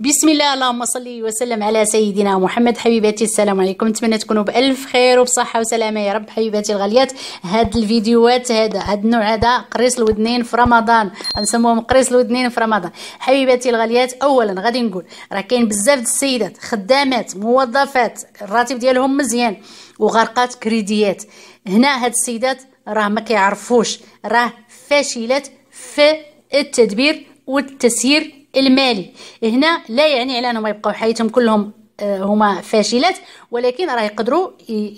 بسم الله اللهم صل وسلم على سيدنا محمد حبيباتي السلام عليكم نتمنى تكونوا بالف خير وبصحه وسلامه يا رب حبيباتي الغاليات هاد الفيديوهات هذا هاد النوع هذا قريص الودنين في رمضان نسموهم قريص الودنين في رمضان حبيباتي الغاليات اولا غادي نقول راه كاين بزاف د السيدات خدامات موظفات الراتب ديالهم مزيان وغرقات كريديات هنا هاد السيدات راه ما كيعرفوش راه فاشلات في التدبير والتسيير المالي هنا لا يعني على انهم يبقاو حياتهم كلهم آه، هما فاشلات ولكن راه يقدروا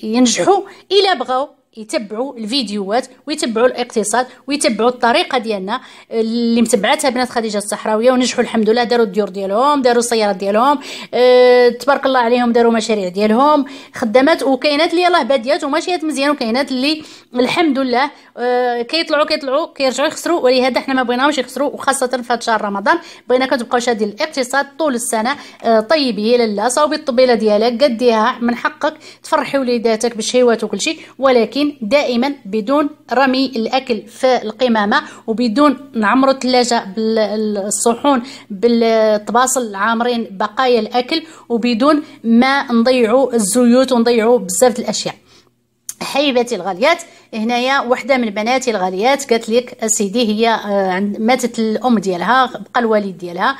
ينجحوا الا بغاو يتبعوا الفيديوهات ويتبعوا الاقتصاد ويتبعوا الطريقه ديالنا اللي متبعتها بنات خديجه الصحراويه ونجحوا الحمد لله داروا الديور ديالهم داروا السيارات ديالهم أه تبارك الله عليهم داروا مشاريع ديالهم خدامات وكاينات اللي يلاه باديات وماشيات مزيان وكاينات اللي الحمد لله أه كيطلعوا كيطلعوا كيرجعوا يخسروا ولهذا حنا ما بغيناهمش يخسروا وخاصه في شهر رمضان بغينا كتبقاو شادين الاقتصاد طول السنه أه طيبي يا لاله صاوبي الطبيله ديالك قديها من حقك تفرحي وليداتك وكل وكلشي ولكن ممكن دائما بدون رمي الاكل في القمامه وبدون نعمروا الثلاجه بالصحون بالطباصل عامرين بقايا الاكل وبدون ما نضيعوا الزيوت ونضيعوا بزاف الاشياء حبيباتي الغاليات هنايا وحده من بناتي الغاليات قالت لك سيدي هي آه، ماتت الام ديالها بقى الوالد ديالها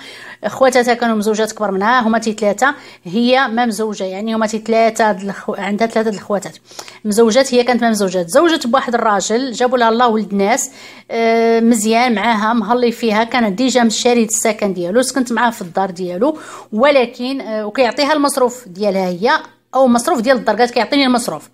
خواتاتها كانوا مزوجات كبر منها هما تي ثلاثه هي ما مزوجه يعني هما تي ثلاثه عندها ثلاثه الخواتات مزوجات هي كانت ما مزوجه تزوجت بواحد الراجل جابوا لها الله ولد ناس آه، مزيان معاها مهلي فيها كانت ديجا مشاريت السكن ديالو سكنت معاه في الدار ديالو ولكن آه، وكيعطيها المصروف ديالها هي او مصروف ديال قالت كيعطيني المصروف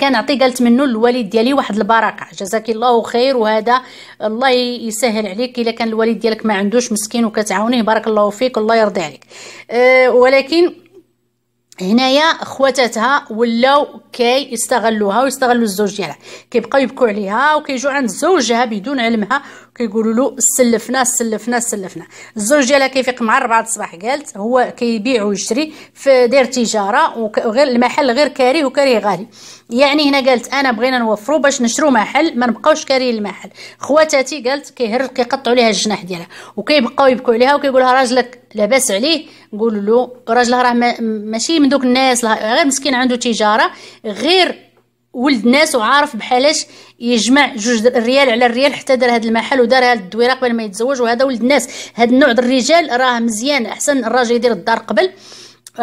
كنعطي قالت منه الوالد ديالي واحد البركه جزاك الله خير وهذا الله يسهل عليك الا كان الوالد ديالك ما عندوش مسكين وكتعاونيه بارك الله فيك الله يرضي عليك أه ولكن هنايا خواتاتها ولاو كيستغلوها ويستغلوا الزوج ديالها كيبقاو يبكوا عليها وكيجوا عند زوجها بدون علمها كيقولوا له سلفنا سلفنا سلفنا الزوج ديالها كيفيق مع 4 الصباح قالت هو كيبيع ويشري في داير تجاره وغير المحل غير كاري وكاري غالي يعني هنا قالت انا بغينا نوفرو باش نشرو محل ما نبقاوش كاريين المحل خواتاتي قالت كيهرج كيقطعوا ليها الجناح ديالها وكيبقاو يبكوا عليها وكيقول لها راجلك لاباس عليه نقول له راجلها راه ماشي من دوك الناس غير مسكين عنده تجاره غير ولد ناس وعارف بحالاش يجمع جوج ريال على الريال حتى دار هذا المحل ودار هذا الدويره قبل ما يتزوج وهذا ولد ناس هذا النوع ديال الرجال راه مزيان احسن الراجل يدير الدار قبل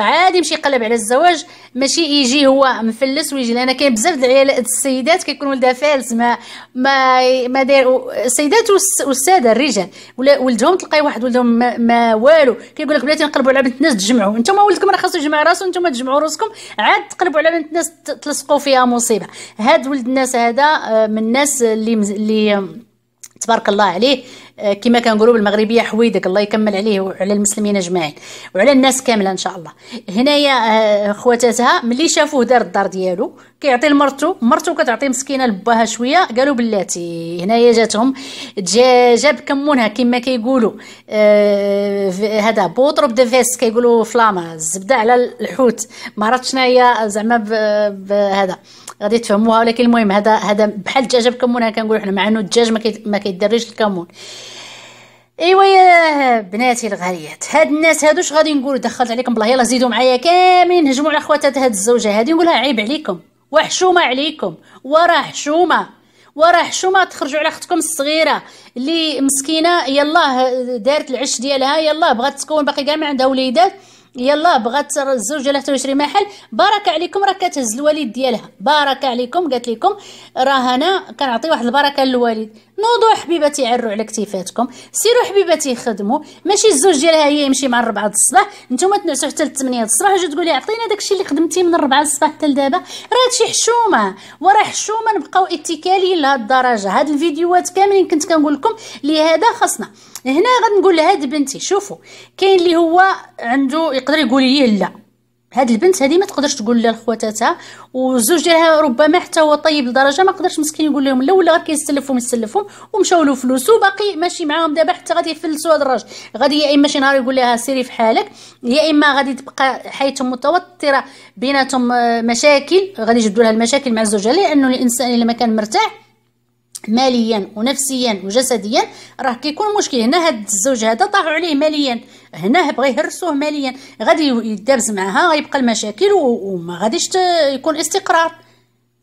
عادي يمشي يقلب على الزواج ماشي يجي هو مفلس ويجي لان كاين بزاف د السيدات كيكون ولدها فالس ما ما ما داير السيدات والساده الرجال ولا ولدهم تلقاي واحد ولدهم ما, ما والو كيقول لك بلاتي نقلبوا على بنت الناس تجمعوا انتم ولدكم راه خاصو يجمع راسو انتم تجمعوا راسكم عاد تقلبوا على بنت الناس تلصقوا فيها مصيبه هاد ولد الناس هذا آه، من الناس اللي اللي تبارك الله عليه آه، كما كنقولوا بالمغربيه حويدك الله يكمل عليه وعلى المسلمين اجمعين وعلى الناس كامله ان شاء الله هنايا آه، خواتاتها ملي شافوه دار الدار ديالو كيعطي لمرته مرته كتعطي مسكينه لباها شويه قالوا بلاتي هنايا جاتهم جا جاب كمونها كما كيقولوا آه هذا بوطروب دي فيس كيقولوا فلاما الزبده على الحوت ما عرفتش شناهي زعما بهذا غادي تفهموها ولكن المهم هذا هذا بحال الدجاج بكمون كنقولوا حنا مع انه الدجاج ما كيدريش الكمون ايوا يا بناتي الغاليات هاد الناس هادو اش غادي نقول دخلت عليكم بالله يلا زيدوا معايا كاملين هجموا على خواتات هاد الزوجه هادي نقولها عيب عليكم وحشومه عليكم وراه حشومه وراه حشومه تخرجوا على اختكم الصغيره اللي مسكينه يلاه دارت العش ديالها يلاه بغات تكون باقي كاع ما عندها وليدات يلا بغات الزوج ديالها تشري محل بركه عليكم راه كتهز الوالد ديالها بركه عليكم قالت لكم راه انا كنعطي واحد البركه للوالد نوضوا حبيباتي عروا على كتيفاتكم سيروا حبيباتي خدموا ماشي الزوج ديالها هي يمشي مع الربعه د الصباح نتوما تنعسوا حتى للثمانية د الصباح وجو تقولي عطينا داكشي اللي خدمتي من الربعه الصباح حتى لدابا راه هادشي حشومه وراه حشومه نبقاو اتكاليين لهاد الدرجه هاد الفيديوهات كاملين كنت كنقول لكم لهذا خاصنا هنا غنقول لهاد بنتي شوفوا كاين اللي هو عنده يقدر يقول لي لا هاد البنت هادي ما تقدرش تقول لها لخواتاتها والزوج ديالها ربما حتى هو طيب لدرجه ما قدرش مسكين يقول لهم لا ولا غير كيستلفهم يستلفهم ومشاو له فلوسو باقي ماشي معاهم دابا حتى غادي يفلسوا هاد الراجل غادي يا اما شي نهار يقول لها سيري في حالك يا اما غادي تبقى حياتهم متوتره بيناتهم آه، مشاكل غادي يجدوا لها المشاكل مع زوجها لانه الانسان الا ما كان مرتاح ماليا ونفسيا وجسديا راه كيكون مشكل هنا هاد الزوج هذا طاحوا عليه ماليا هنا بغى يهرسوه ماليا غادي يدابز معها غيبقى المشاكل وما غاديش يكون استقرار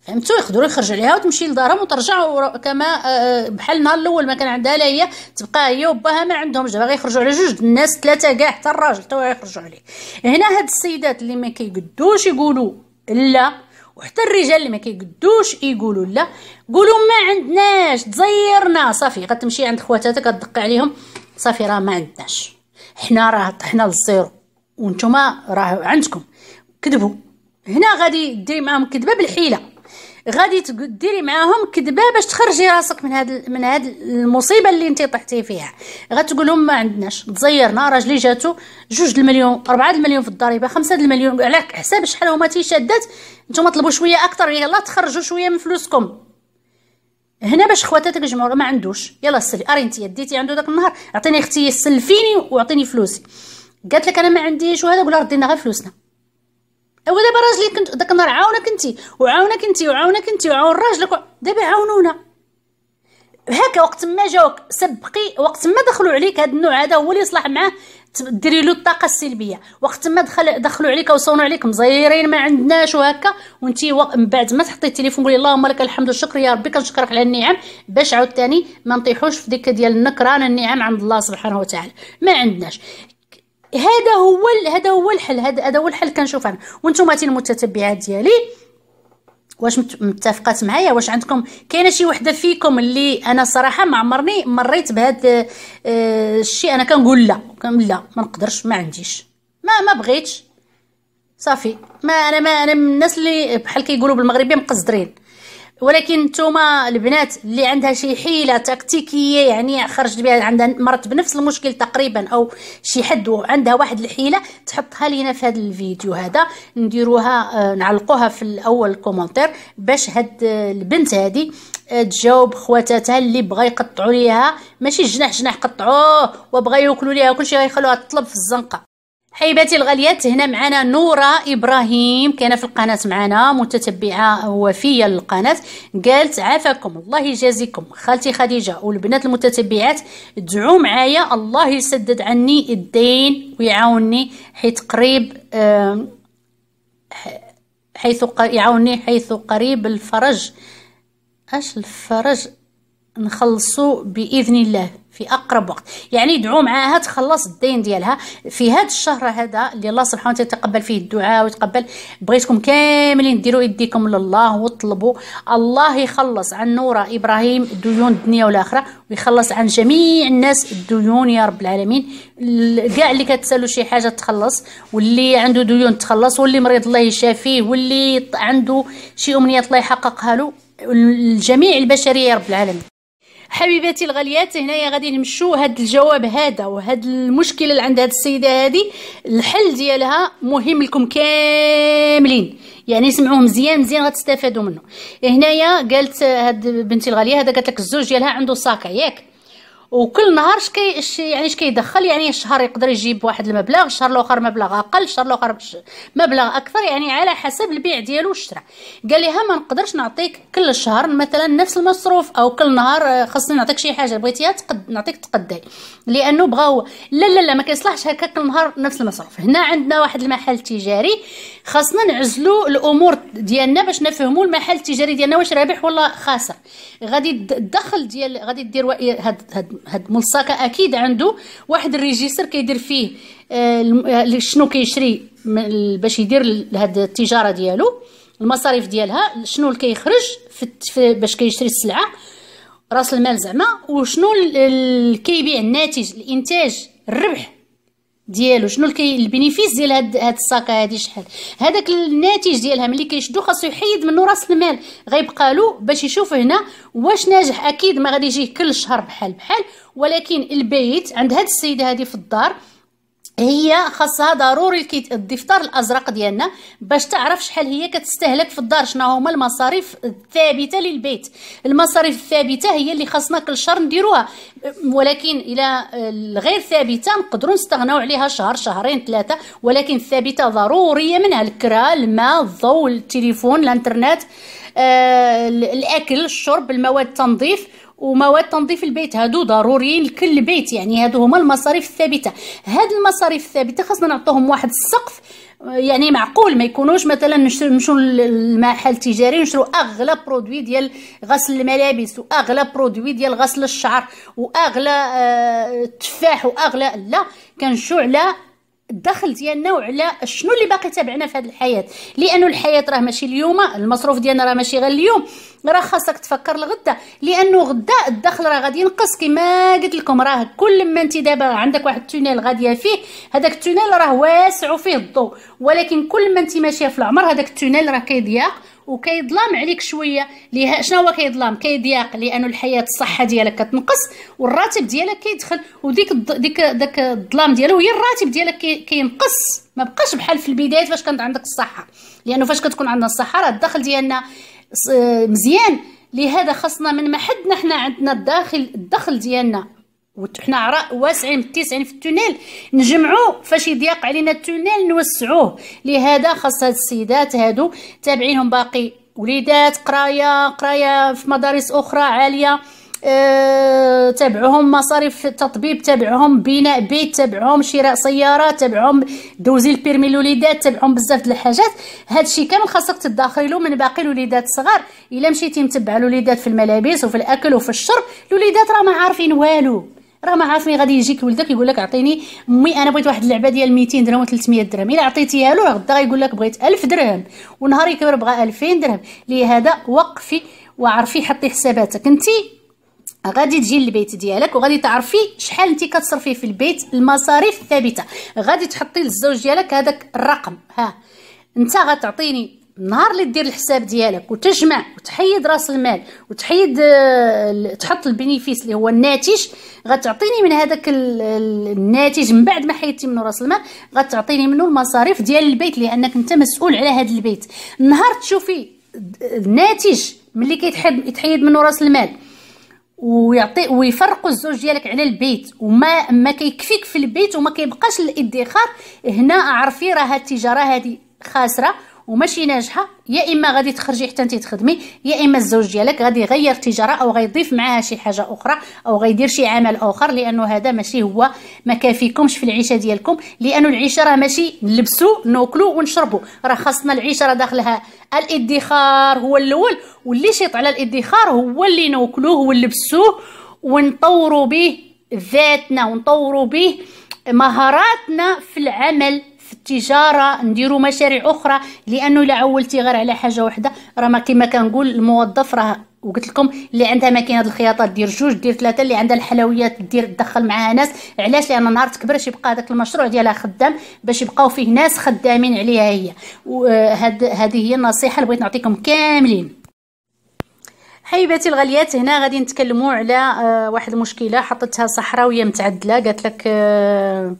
فهمتوا يقدروا يخرج عليها وتمشي لدارهم وترجع كما آه، بحال النهار الاول ما كان عندها لا هي تبقى هي وباها ما عندهمش دابا غيخرجوا على جوج الناس ثلاثه كاع حتى الراجل تو غيخرجوا عليه هنا هاد السيدات اللي ما كيقدوش يقولوا لا وحتى الرجال اللي ما كيقدوش يقولوا لا قولوا ما عندناش تزيرنا صافي غتمشي عند خواتاتك غتدق عليهم صافي راه ما عندناش حنا راه طحنا للزيرو وانتم راه عندكم كذبوا هنا غادي ديري معاهم كذبه بالحيله غادي تديري معاهم كذبه باش تخرجي راسك من هاد من هاد المصيبه اللي انت طحتي فيها غتقول لهم ما عندناش تزيرنا راجلي جاتو جوج المليون أربعة المليون في الضريبه خمسة المليون على حساب شحال هما تيشادات نتوما طلبوا شويه اكثر يلا تخرجوا شويه من فلوسكم هنا باش خواتاتك يجمعوا ما عندوش يلا سلي اري انت ديتي عنده داك النهار عطيني اختي سلفيني واعطيني فلوسي قالت لك انا ما عنديش وهذا قول ردينا غير فلوسنا ايوا دابا راجلي كنت داك النهار عاونك انت وعاونك انت وعاونك انت وعاون راجلك دابا عاونونا هكا وقت ما جاوك سبقي وقت ما دخلوا عليك هذا النوع هذا هو اللي يصلح معاه ديري له الطاقه السلبيه وقت ما دخل دخلوا عليك وصونوا عليك مزيرين ما عندناش وهكا وانت من بعد ما تحطي التليفون قولي اللهم لك الحمد والشكر يا ربي كنشكرك على النعم باش عاوتاني ما نطيحوش في ديك ديال النكران النعم عند الله سبحانه وتعالى ما عندناش هذا هو هذا هو الحل هذا هو الحل كنشوف انا وانتم المتتبعات ديالي واش متفقات معايا واش عندكم كاينه شي وحده فيكم اللي انا صراحه ما عمرني مريت بهذا آه، الشيء انا كنقول لا لا ما نقدرش ما عنديش ما ما بغيتش صافي ما انا ما انا من الناس اللي بحال كيقولوا بالمغربيه مقصدرين ولكن نتوما البنات اللي عندها شي حيله تكتيكيه يعني خرجت بها عندها مرت بنفس المشكل تقريبا او شي حد عندها واحد الحيله تحطها لينا في هذا الفيديو هذا نديروها آه، نعلقوها في الاول الكومنتير باش هاد آه، البنت هذه آه، تجاوب خواتاتها اللي بغا يقطعوا ليها ماشي جناح جناح قطعوه وبغا ياكلوا ليها كلشي غيخلوها تطلب في الزنقه حبيباتي الغاليات هنا معنا نورة إبراهيم كان في القناة معنا متتبعة وفية للقناة قالت عافاكم الله يجازيكم خالتي خديجة والبنات المتتبعات دعوا معايا الله يسدد عني الدين ويعاوني حيت قريب حيث يعاوني حيث قريب الفرج اش الفرج نخلصو بإذن الله في اقرب وقت يعني يدعو معاها تخلص الدين ديالها في هذا الشهر هذا اللي الله سبحانه وتعالى يتقبل فيه الدعاء ويتقبل بغيتكم كاملين ديروا يديكم لله وطلبوا الله يخلص عن نورة ابراهيم ديون الدنيا والاخره ويخلص عن جميع الناس الديون يا رب العالمين كاع اللي كتسالوا شي حاجه تخلص واللي عنده ديون تخلص واللي مريض الله يشافيه واللي عنده شي امنيه الله يحققها له الجميع البشريه يا رب العالمين حبيباتي الغاليات هنايا غادي نمشوا هاد الجواب هذا وهاد المشكله اللي عند هاد السيده هذه الحل ديالها مهم لكم كاملين يعني سمعوه مزيان مزيان غتستافدوا منه هنايا قالت هاد بنتي الغاليه هذا قالت لك الزوج ديالها عنده صاكع ياك وكل نهار كي يعني اش كيدخل يعني الشهر يقدر يجيب واحد المبلغ الشهر الاخر مبلغ اقل الشهر الاخر مبلغ اكثر يعني على حسب البيع ديالو والشراء قال لها ما نقدرش نعطيك كل شهر مثلا نفس المصروف او كل نهار آه، خاصني نعطيك شي حاجه بغيتيها تقد نعطيك تقدي لانه بغا هو لا لا لا ما كيصلحش هكا كل نهار نفس المصروف هنا عندنا واحد المحل تجاري خاصنا نعزلوا الامور ديالنا باش نفهموا المحل التجاري ديالنا واش رابح ولا خاسر غادي الدخل ديال غادي دير هاد هاد هاد الملصق اكيد عنده واحد الريجيستر كيدير فيه آه, آه، شنو كيشري باش يدير هاد التجاره ديالو المصاريف ديالها شنو اللي كيخرج باش كيشري السلعه راس المال زعما وشنو كيبيع الناتج الانتاج الربح ديالو شنو الكي البينيفيس ديال هاد هاد الصاكه هادي شحال هذاك الناتج ديالها ملي كيشدو خاصو يحيد منه راس المال غيبقى له باش يشوف هنا واش ناجح اكيد ما غادي يجيه كل شهر بحال بحال ولكن البيت عند هاد السيده هادي في الدار هي خاصها ضروري الدفتر الازرق ديالنا باش تعرف شحال هي كتستهلك في الدار شنو هما المصاريف الثابته للبيت المصاريف الثابته هي اللي خاصنا كل شهر نديروها ولكن الى الغير ثابته نقدروا نستغناو عليها شهر شهرين ثلاثه ولكن الثابته ضروريه منها الكرا الماء الضوء التليفون الانترنت آه، الاكل الشرب المواد التنظيف ومواد تنظيف البيت هادو ضروريين لكل بيت يعني هادو هما المصاريف الثابته هاد المصاريف الثابته خاصنا نعطوهم واحد السقف يعني معقول ما يكونوش مثلا نمشيو للمحل التجاري نشرو اغلى برودوي ديال غسل الملابس واغلى برودوي ديال غسل الشعر واغلى التفاح آه، واغلى لا كنشو على الدخل ديالنا وعلى شنو اللي باقي تابعنا في هذه الحياه لانه الحياه راه ماشي اليوم المصروف ديالنا راه ماشي غير اليوم راه خاصك تفكر لغدا لانه غدا الدخل راه غادي ينقص كما قلت لكم راه كل ما انت دابا عندك واحد التونيل غاديه فيه هذاك التونيل راه واسع وفيه الضوء ولكن كل ما انت ماشيه في العمر هذاك التونيل راه كيضيق وكيظلام عليك شويه ليها شنو هو كيظلام كيضيق لانه الحياه الصحه ديالك كتنقص والراتب ديالك كيدخل وديك ديك داك الظلام ديالو هي الراتب ديالك كينقص ما بقاش بحال في البدايه فاش كانت عندك الصحه لانه فاش كتكون عندنا الصحه راه الدخل ديالنا مزيان لهذا خاصنا من ما حدنا حنا عندنا الداخل الدخل ديالنا وحنا عراء واسعين متسعين في التونيل نجمعوا فاش يضيق علينا التونيل نوسعوه لهذا خاص هاد السيدات هادو تابعينهم باقي وليدات قرايه قرايه في مدارس اخرى عاليه أه، تابعهم مصاريف تطبيب تابعهم بناء بيت تابعهم شراء سياره تابعهم دوزي البيرمي الوليدات تابعهم بزاف د الحاجات هادشي كامل خاصك تدخري له من باقي الوليدات الصغار الا مشيتي متبعه الوليدات في الملابس وفي الاكل وفي الشرب الوليدات راه ما عارفين والو راه ما عارف غادي يجيك ولدك يقول لك عطيني مي انا بغيت واحد اللعبه ديال 200 درهم ولا 300 درهم الا عطيتيها له راه غدا غيقول لك بغيت 1000 درهم ونهار يكبر بغى 2000 درهم لهذا وقفي وعرفي حطي حساباتك انت غادي تجي للبيت ديالك وغادي تعرفي شحال انت كتصرفي في البيت المصاريف الثابته غادي تحطي للزوج ديالك هذاك الرقم ها انت غتعطيني نهار اللي دير الحساب ديالك وتجمع وتحيد راس المال وتحيد آه، تحط البينيفيس اللي هو الناتج غتعطيني من هذاك الناتج من بعد ما حيدتي منه راس المال غتعطيني منه المصاريف ديال البيت لانك انت مسؤول على هذا البيت نهار تشوفي الناتج ملي كيتحيد يتحيد منه راس المال ويعطي ويفرقوا الزوج ديالك على البيت وما ما كيكفيك في البيت وما كيبقاش الادخار هنا اعرفي راه التجاره هذه خاسره وماشي ناجحه يا اما غادي تخرجي حتى انت تخدمي يا اما الزوج ديالك غادي يغير تجاره او غيضيف معاها شي حاجه اخرى او غيدير شي عمل اخر لانه هذا ماشي هو ما كافيكمش في العيشه ديالكم لانه العيشه راه ماشي نلبسو ناكلو ونشربو راه خاصنا العيشه راه داخلها الادخار هو الاول واللي شيط على الادخار هو اللي ناكلوه ونلبسوه ونطوروا به ذاتنا ونطوروا به مهاراتنا في العمل في التجاره نديروا مشاريع اخرى لانه الا عولتي غير على حاجه واحده راه ما كما كنقول الموظف راه وقلت لكم اللي عندها ماكينه الخياطه دير جوج دير ثلاثه اللي عندها الحلويات دير تدخل معها ناس علاش لان نهار تكبر باش يبقى هذاك المشروع ديالها خدام باش يبقاو فيه ناس خدامين عليها هي وهذه هي النصيحه اللي بغيت نعطيكم كاملين حبيباتي الغاليات هنا غادي نتكلموا على آه، واحد المشكله حطتها صحراويه متعدله قالت لك آه،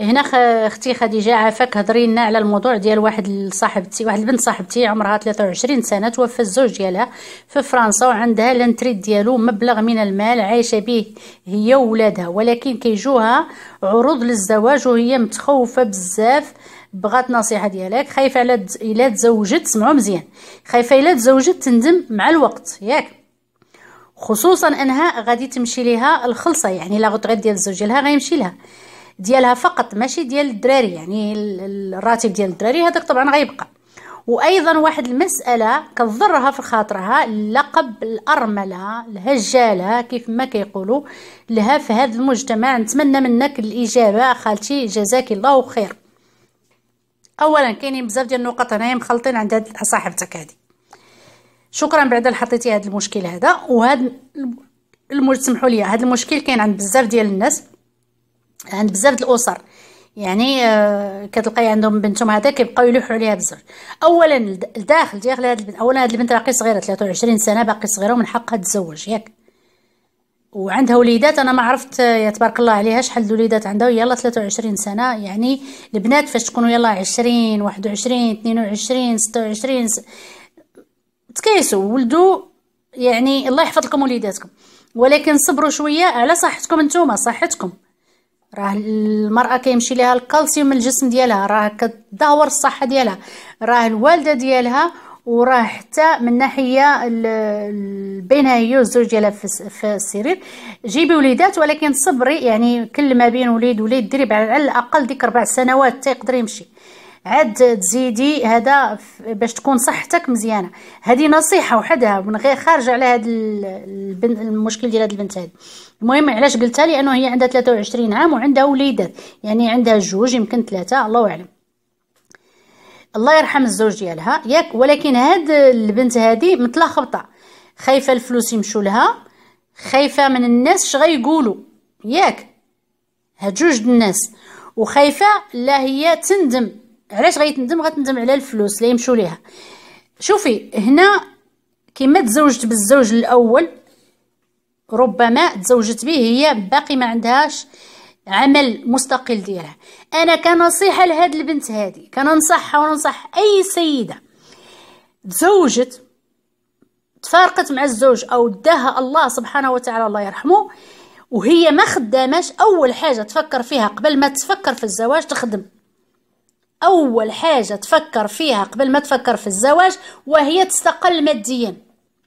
هنا اختي خديجه عافاك هضري لنا على الموضوع ديال واحد صاحبتي واحد البنت صاحبتي عمرها 23 سنه توفى الزوج ديالها في فرنسا وعندها لانتريت ديالو مبلغ من المال عايشه به هي وولادها ولكن كيجوها عروض للزواج وهي متخوفه بزاف بغات نصيحه ديالك خايفه على الا تزوجت سمعوا مزيان خايفه الا تزوجت تندم مع الوقت ياك خصوصا انها غادي تمشي ليها الخلصه يعني لا غوتغيت ديال الزوج ديالها غيمشي لها ديالها فقط ماشي ديال الدراري يعني الراتب ديال الدراري هذاك طبعا غيبقى وايضا واحد المساله كضرها في خاطرها لقب الارمله الهجاله كيف ما كيقولوا لها في هذا المجتمع نتمنى منك الاجابه خالتي جزاك الله خير اولا كاينين بزاف ديال النقط هنايا مخلطين عند هاد صاحبتك هادي شكرا بعدا حطيتي هاد المشكل هذا وهاد المج... سمحوا لي هاد المشكل كاين عند بزاف ديال الناس عند بزاف د الاسر يعني آه، كتلقاي عندهم بنتهم هذا كيبقاو يلوحوا عليها بزاف اولا الداخل ديال هاد البنت اولا هاد البنت راه صغيره 23 سنه باقي صغيره ومن حقها تزوج ياك وعندها وليدات انا ما عرفت آه، يا تبارك الله عليها شحال الوليدات عندها يلا 23 سنه يعني البنات فاش تكونوا يلا 20 21 22 26 س... تكيسوا ولدوا يعني الله يحفظ لكم وليداتكم ولكن صبروا شويه على صحتكم نتوما صحتكم راه المراه كيمشي ليها الكالسيوم من الجسم ديالها راه كتدهور الصحه ديالها راه الوالده ديالها وراه حتى من ناحيه بينها هي والزوج ديالها في السرير جيبي وليدات ولكن صبري يعني كل ما بين وليد وليد ديري على الاقل ديك ربع سنوات تيقدر يمشي عاد تزيدي هذا باش تكون صحتك مزيانه هذه نصيحه وحدها من غير خارجه على هذا المشكل ديال هذه البنت هذه المهم علاش قلتها لانه هي عندها 23 عام وعندها وليدات يعني عندها جوج يمكن ثلاثه الله اعلم الله يرحم الزوج ديالها ياك ولكن هاد البنت هذه متلخبطه خايفه الفلوس يمشوا لها خايفه من الناس اش غيقولوا ياك هاد جوج الناس وخايفه لا هي تندم علاش غيتندم غتندم على الفلوس اللي يمشوا ليها شوفي هنا كما تزوجت بالزوج الاول ربما تزوجت به هي باقي ما عندهاش عمل مستقل ديالها انا كنصيحه لهاد البنت هادي كننصحها وننصح اي سيده تزوجت تفارقت مع الزوج او داها الله سبحانه وتعالى الله يرحمه وهي ما خداماش اول حاجه تفكر فيها قبل ما تفكر في الزواج تخدم أول حاجة تفكر فيها قبل ما تفكر في الزواج وهي تستقل ماديا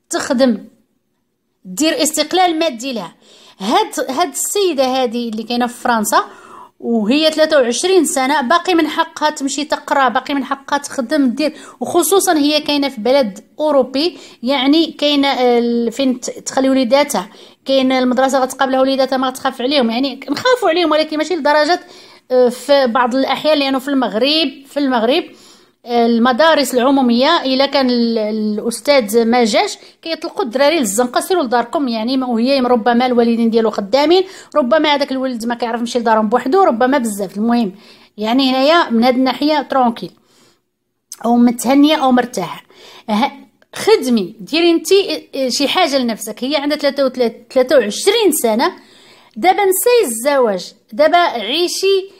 تخدم دير استقلال مادي لها هاد هاد السيدة هادي اللي كاينة في فرنسا وهي 23 سنة باقي من حقها تمشي تقرا باقي من حقها تخدم دير وخصوصا هي كاينة في بلد أوروبي يعني كاينة فين تخلي وليداتها كاين المدرسة غتقابلها وليداتها ما تخاف عليهم يعني نخافوا عليهم ولكن ماشي لدرجة آه، في بعض الأحيان لأنه في المغرب في المغرب آه، المدارس العموميه الا كان الاستاذ ما جاش كيطلقوا الدراري للزنقه سيروا لداركم يعني وهي ربما الوالدين ديالو خدامين ربما هذاك الولد ما كيعرف يمشي لدارهم بوحدو ربما بزاف المهم يعني هنايا من هاد الناحيه ترونكيل او متهنيه او مرتاحه خدمي ديري انت آه، شي حاجه لنفسك هي عندها 23 سنه دابا نساي الزواج دابا عيشي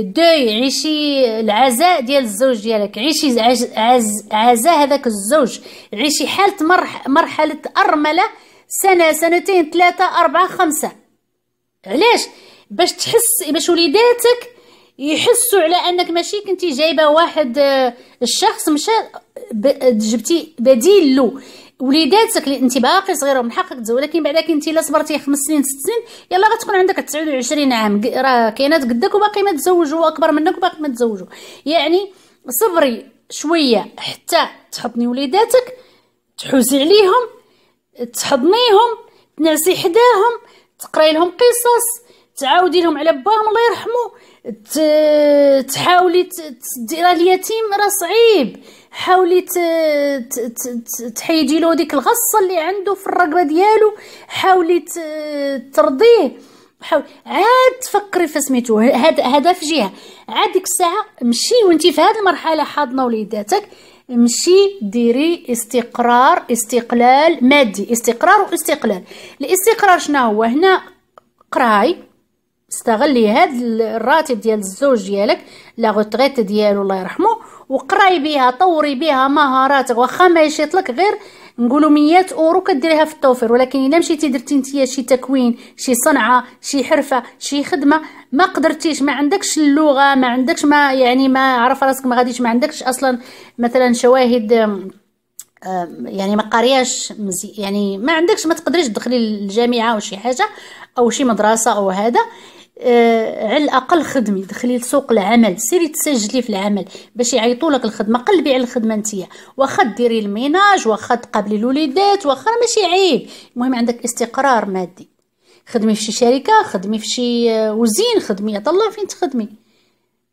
دوي عيشي العزاء ديال الزوج ديالك عيشي عز عز عزاء هذاك الزوج عيشي حالة مرح مرحلة أرملة سنة سنتين ثلاثة أربعة خمسة علاش باش تحس باش وليداتك يحسوا على انك ماشي كنتي جايبه واحد آه، الشخص مشى جبتي بديل له وليداتك اللي انت باقي صغيره ومن حقك ولكن بعدا كي انت الا صبرتي خمس سنين ست سنين يلا غتكون عندك 29 عام راه كاينات قدك وباقي ما تزوجوا اكبر منك وباقي ما تزوجوا يعني صبري شويه حتى تحضني وليداتك تحوسي عليهم تحضنيهم تنعسي حداهم تقراي لهم قصص تعاودي لهم على باهم الله يرحمو تحاولي راه اليتيم راه صعيب حاولي تحيدي له ديك الغصه اللي عنده في الرقبه ديالو حاولي ترضيه حاول عاد تفكري في سميتو هذا هذا في جهه عاد ديك الساعه مشي وانت في هذه المرحله حاضنه وليداتك مشي ديري استقرار استقلال مادي استقرار واستقلال الاستقرار شنو هو هنا قراي استغلي هاد الراتب ديال الزوج ديالك لا غوتريت ديالو الله يرحمه وقراي بها طوري بها مهاراتك واخا ما يشيط لك غير نقولوا 100 اورو كديريها في التوفير ولكن الا مشيتي درتي انت شي تكوين شي صنعه شي حرفه شي خدمه ما قدرتيش ما عندكش اللغه ما عندكش ما يعني ما عرف راسك ما غاديش ما عندكش اصلا مثلا شواهد يعني ما قرياش يعني ما عندكش ما تقدريش تدخلي للجامعه او شي حاجه او شي مدرسه او هذا آه على الاقل خدمي دخلي لسوق العمل سيري تسجلي في العمل باش يعيطوا لك الخدمه قلبي على الخدمه نتيا واخا ديري الميناج واخا تقابلي الوليدات واخا ماشي عيب المهم عندك استقرار مادي خدمي في شي شركه خدمي في شي آه، وزين خدمي طلع فين تخدمي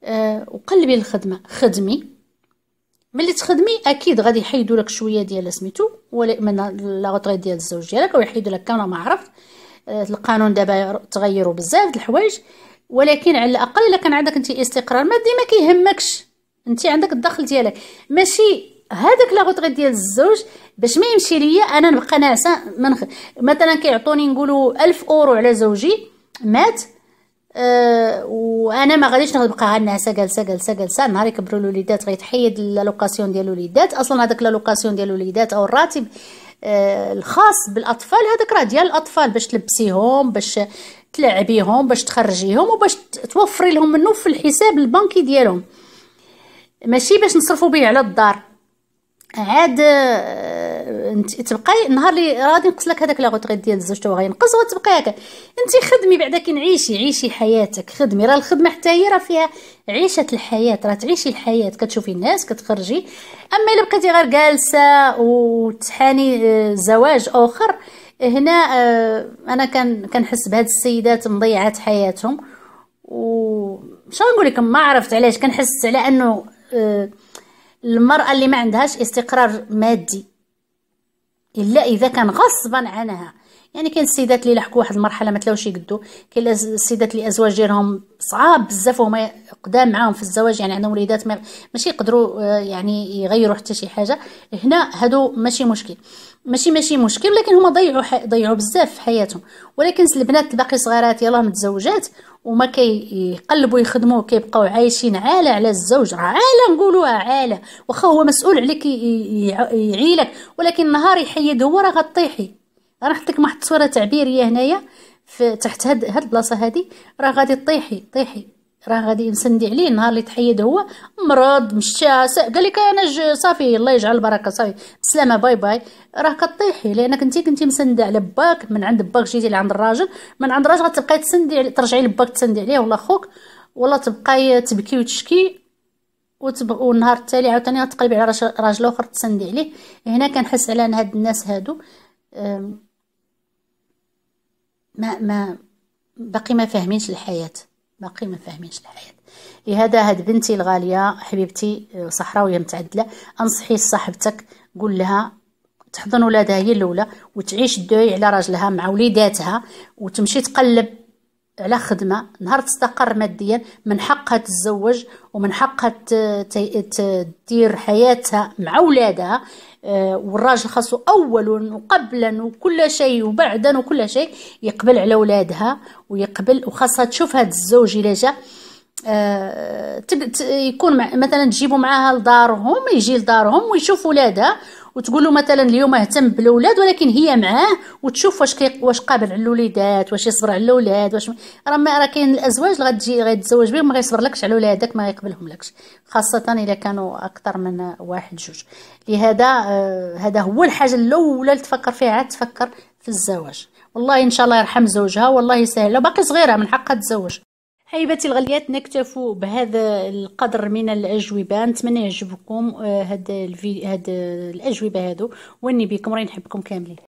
آه وقلبي الخدمه خدمي ملي تخدمي اكيد غادي يحيدوا لك شويه ديال سميتو ولا من لا ديال الزوج ديالك ويحيدوا لك انا ما عرفت آه، القانون دابا تغيروا بزاف د الحوايج ولكن على الاقل الا كان عندك انت استقرار مادي ما كيهمكش انت عندك الدخل ديالك ماشي هذاك لا غوتغي ديال الزوج باش ما يمشي ليا انا نبقى ناعسه منخ... مثلا كيعطوني نقولوا ألف اورو على زوجي مات أه وانا ما غاديش نبقى ناعسه جالسه جالسه جالسه نهار يكبروا الوليدات غيتحيد لا لوكاسيون ديال الوليدات اصلا هذاك لا لوكاسيون ديال الوليدات او الراتب آه، الخاص بالاطفال هذاك راه ديال الاطفال باش تلبسيهم باش تلعبيهم باش تخرجيهم وباش توفري لهم منه في الحساب البنكي ديالهم ماشي باش نصرفوا به على الدار عاد آه، تبقاي نهار اللي غادي ينقص لك هذاك لا غوتغيت ديال الزوج تو غينقص وتبقاي هكا انت خدمي بعدا كي نعيشي عيشي حياتك خدمي راه الخدمه حتى هي راه فيها عيشه الحياه راه تعيشي الحياه كتشوفي الناس كتخرجي اما الا بقيتي غير جالسه وتحاني آه، زواج اخر هنا آه، انا كان كنحس بهاد السيدات مضيعات حياتهم و شنو نقول لكم ما عرفت علاش كنحس على انه آه، المراه اللي ما عندهاش استقرار مادي إلا إذا كان غصبا عنها يعني كاين السيدات اللي لحقوا واحد المرحله ما تلاوش يقدو كاين السيدات اللي ازواج ديالهم صعاب بزاف وهما قدام معاهم في الزواج يعني عندهم وليدات ماشي يقدروا آه، يعني يغيروا حتى شي حاجه هنا هادو ماشي مشكل ماشي ماشي مشكل ولكن هما ضيعوا ح... ضيعوا بزاف في حياتهم ولكن البنات الباقي صغارات يلاه متزوجات وما كيقلبوا يخدموا كيبقاو عايشين عاله على الزوج راه عاله نقولوها عاله واخا هو مسؤول عليك ي... ي... يعيلك ولكن نهار يحيد هو راه غطيحي راح لك واحد الصوره تعبيريه هنايا في تحت هاد هاد البلاصه هادي راه غادي طيحي طيحي راه غادي نسندي عليه النهار اللي تحيد هو مرض مشى قال لك انا صافي الله يجعل البركه صافي بسلامه باي باي راه كطيحي لانك انت كنتي مسنده على باك من عند باك جيتي لعند الراجل من عند الراجل غتبقاي تسندي ترجعي لباك تسندي عليه ولا خوك ولا تبقاي تبكي وتشكي وتبقى والنهار التالي عاوتاني غتقلبي على راجل اخر تسندي عليه هنا كنحس على هاد الناس هادو ما ما باقي ما فاهمينش الحياه باقي ما فاهمينش الحياه لهذا هاد بنتي الغاليه حبيبتي آه، صحراويه متعدله انصحي صاحبتك قول لها تحضن ولادها هي الاولى وتعيش الدوي على راجلها مع وليداتها وتمشي تقلب على خدمه نهار تستقر ماديا من حقها تتزوج ومن حقها تدير حياتها مع ولادها آه، والراجل خاصو اولا وقبلا وكل شيء وبعدا وكل شيء يقبل على ولادها ويقبل وخاصها تشوف هذا الزوج الا جا آه، يكون مثلا تجيبوا معاها لدارهم يجي لدارهم ويشوف ولادها وتقول له مثلا اليوم اهتم بالاولاد ولكن هي معاه وتشوف واش كي واش قابل على الوليدات واش يصبر على الاولاد واش راه ما راه كاين الازواج اللي غتجي غيتزوج بهم ما لكش على ولادك ما يقبلهم لكش خاصه الا كانوا اكثر من واحد جوج لهذا آه هذا هو الحاجه الاولى اللي تفكر فيها عاد تفكر في الزواج والله ان شاء الله يرحم زوجها والله يسهل باقي صغيره من حقها تزوج حبيباتي الغاليات نكتفوا بهذا القدر من الاجوبه نتمنى يعجبكم هذا آه، الفي... هذا الاجوبه هادو واني بكم راني نحبكم كاملين